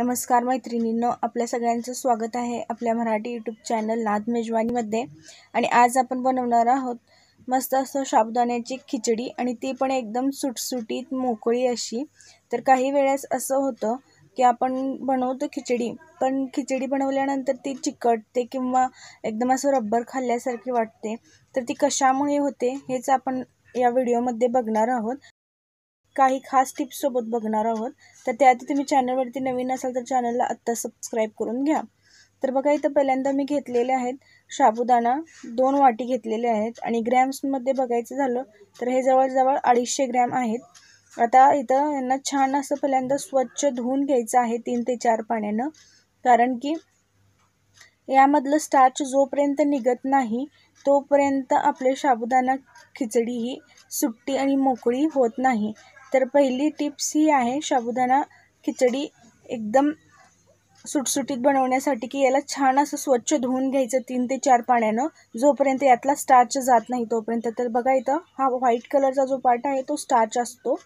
नमस्कार मैत्रिणींनो आपल्या सगळ्यांचं स्वागत आहे आपल्या मराठी यूट्यूब चॅनल नाद मेजवानीमध्ये आणि आज आपण बनवणार आहोत मस्त असं शाबदाण्याची खिचडी आणि ती पण एकदम सुटसुटीत मोकळी अशी तर काही वेळेस असं होतं की आपण बनवतो खिचडी पण खिचडी बनवल्यानंतर ती चिकटते किंवा एकदम असं रब्बर खाल्ल्यासारखी वाटते तर ती कशामुळे होते हेच आपण या व्हिडिओमध्ये बघणार आहोत काही खास टिप्ससोबत बघणार आहोत तर त्याआधी तुम्ही चॅनलवरती नवीन असाल तर चॅनलला आत्ता सबस्क्राईब करून घ्या तर बघा इथं पहिल्यांदा मी घेतलेले आहेत शाबुदाणा दोन वाटी घेतलेले आहेत आणि ग्रॅम्समध्ये बघायचं झालं तर हे जवळजवळ अडीचशे ग्रॅम आहेत आता इथं यांना छान असं पहिल्यांदा स्वच्छ धुवून घ्यायचं आहे तीन ते चार पाण्यानं कारण की यामधलं स्टार्च जोपर्यंत निघत नाही तोपर्यंत आपले साबुदाणा खिचडी ही सुट्टी आणि मोकळी होत नाही तर पहिली टिप्स ही आहे शाबुदाना खिचडी एकदम सुटसुटीत बनवण्यासाठी की याला छान असं स्वच्छ धुवून घ्यायचं तीन ते चार पाण्यानं जोपर्यंत यातला स्टार्च जात नाही तोपर्यंत तर बघा इथं हा व्हाईट कलरचा जो पार्ट आहे तो स्टार्च असतो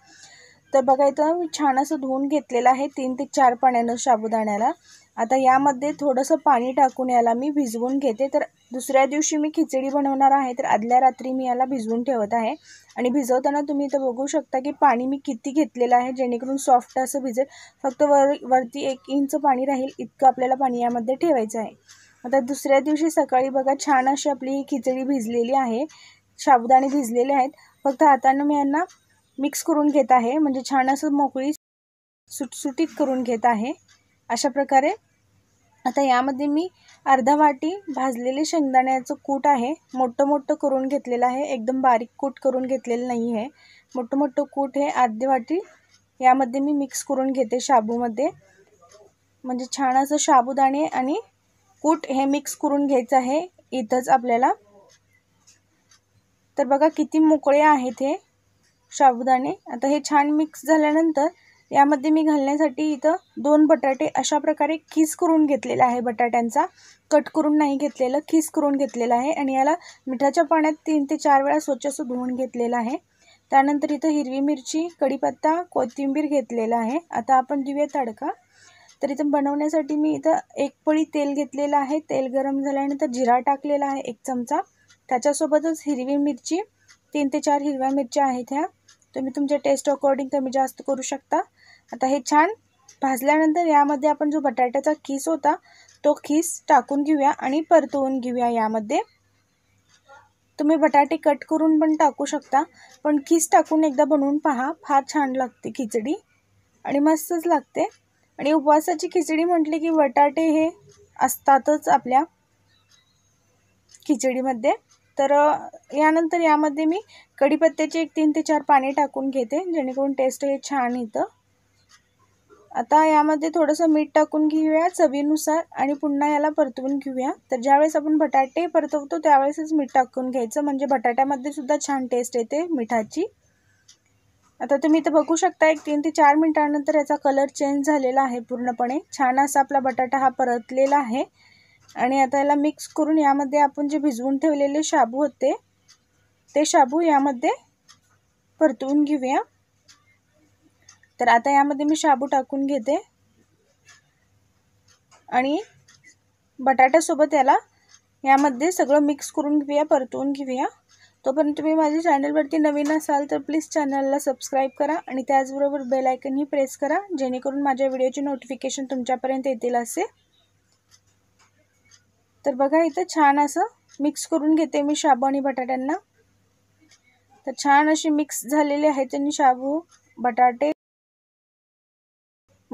तर बघा इथं मी छान असं धुवून घेतलेलं आहे तीन ते चार पाण्यानं शाबुदाण्याला आता यामध्ये थोडंसं पाणी टाकून याला मी भिजवून घेते तर दुसऱ्या दिवशी मी खिचडी बनवणार आहे तर आदल्या रात्री मी याला भिजवून ठेवत आहे आणि भिजवताना तुम्ही इथं बघू शकता की पाणी मी किती घेतलेलं आहे जेणेकरून सॉफ्ट असं भिजेल फक्त वर वरती एक इंच पाणी राहील इतकं आपल्याला पाणी यामध्ये ठेवायचं आहे आता दुसऱ्या दिवशी सकाळी बघा छान अशी आपली ही खिचडी भिजलेली आहे साबुदाणे भिजलेले आहेत फक्त हातानं मी यांना मिक्स करून घेत आहे म्हणजे छान असं मोकळी सुटसुटीत करून घेत आहे अशा प्रकारे आता यामध्ये मी अर्धा वाटी भाजलेले शेंगदाण्याचं कूट आहे मोठं मोठं करून घेतलेलं आहे एकदम बारीक कूट करून घेतलेलं नाही आहे मोठं मोठं कूट हे अर्धी वाटी यामध्ये मी मिक्स करून घेते शाबूमध्ये म्हणजे छान असं शाबूदाणे आणि कूट हे मिक्स करून घ्यायचं आहे इथंच आपल्याला तर बघा किती मोकळे आहेत हे शाबुदाणे आता हे छान मिक्स झाल्यानंतर यामध्ये मी घालण्यासाठी इथं दोन बटाटे अशा प्रकारे खिस करून घेतलेला आहे बटाट्यांचा कट करून नाही घेतलेलं खिस करून घेतलेलं आहे आणि याला मिठाच्या पाण्यात तीन ते चार वेळा स्वच्छ असं धुवून घेतलेलं आहे त्यानंतर इथं हिरवी मिरची कढीपत्ता कोथिंबीर घेतलेला आहे आता आपण देऊया तडका तर इथं बनवण्यासाठी मी इथं एक पळी तेल घेतलेलं आहे तेल गरम झाल्यानंतर जिरा टाकलेला आहे एक चमचा त्याच्यासोबतच हिरवी मिरची तीन ते चार हिरव्या मिरच्या आहेत ह्या तुम्ही तुमच्या टेस्ट अकॉर्डिंग कमी जास्त करू शकता आता हे छान भाजल्यानंतर यामध्ये आपण जो बटाट्याचा खीस होता तो खीस टाकून घेऊया आणि परतवून घेऊया यामध्ये तुम्ही बटाटे कट करून पण टाकू शकता पण खीस टाकून एकदा बनवून पहा फार छान लागते खिचडी आणि मस्तच लागते आणि उपवासाची खिचडी म्हटली की बटाटे हे असतातच आपल्या खिचडीमध्ये तर यानंतर यामध्ये मी कढीपत्त्याचे एक तीन ते चार पाणी टाकून घेते जेणेकरून टेस्ट हे छान येतं आता यामध्ये थोडंसं मीठ टाकून घेऊया चवीनुसार आणि पुन्हा याला परतवून घेऊया तर ज्यावेळेस आपण बटाटे परतवतो त्यावेळेसच मीठ टाकून घ्यायचं म्हणजे बटाट्यामध्ये सुद्धा छान टेस्ट येते मिठाची आता तुम्ही इथं बघू शकता एक तीन ते चार मिनटानंतर याचा कलर चेंज झालेला आहे पूर्णपणे छान असा आपला बटाटा हा परतलेला आहे आणि आता याला मिक्स करून यामध्ये आपण जे भिजवून ठेवलेले शाबू होते ते शाबू यामध्ये परतवून घेऊया तर आता यामध्ये मी शाबू टाकून घेते आणि बटाट्यासोबत याला यामध्ये सगळं मिक्स करून घेऊया परतवून घेऊया तोपर्यंत तुम्ही माझ्या चॅनलवरती नवीन असाल तर प्लीज चॅनलला सबस्क्राईब करा आणि त्याचबरोबर बेल प्रेस करा जेणेकरून माझ्या व्हिडिओची नोटिफिकेशन तुमच्यापर्यंत येतील असे तर बघा इथं छान असं मिक्स करून घेते मी शाबू आणि बटाट्यांना तर छान अशी मिक्स झालेली आहेत त्यांनी शाबू बटाटे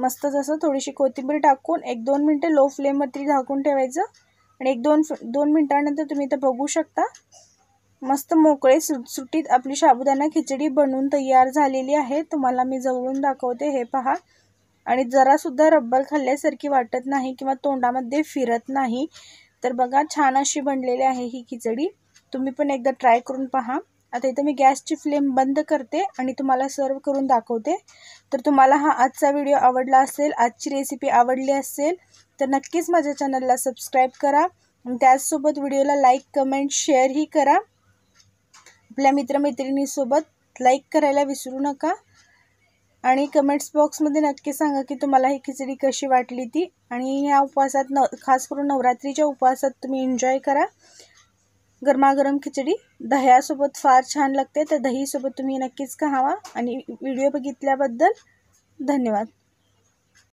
मस्त जसं थोडीशी कोथिंबीर टाकून एक दोन मिनटं लो फ्लेमवरती झाकून ठेवायचं आणि एक दोन दोन मिनटानंतर तुम्ही इथं बघू शकता मस्त मोकळे सुटसुटीत आपली साबुदाणा खिचडी बनवून तयार झालेली आहे तुम्हाला मी जवळून दाखवते हे पहा आणि जरासुद्धा रब्बल खाल्ल्यासारखी वाटत नाही किंवा तोंडामध्ये फिरत नाही तर बघा छान अशी बनलेली आहे ही खिचडी तुम्ही पण एकदा ट्राय करून पहा आता इथं मी गॅसची फ्लेम बंद करते आणि तुम्हाला सर्व करून दाखवते तर तुम्हाला हा आजचा व्हिडिओ आवडला असेल आजची रेसिपी आवडली असेल तर नक्कीच माझ्या चॅनलला सबस्क्राईब करा त्याचसोबत व्हिडिओला लाईक कमेंट शेअरही करा आपल्या मित्रमैत्रिणीसोबत लाईक करायला विसरू नका आणि कमेंट्स बॉक्समध्ये नक्की सांगा की तुम्हाला ही खिचडी कशी वाटली ती आणि ह्या उपवासात न खास करून नवरात्रीच्या उपवासात तुम्ही एन्जॉय करा गरमागरम खिचडी दह्यासोबत फार छान लागते तर दहीसोबत तुम्ही नक्कीच खावा आणि व्हिडिओ बघितल्याबद्दल धन्यवाद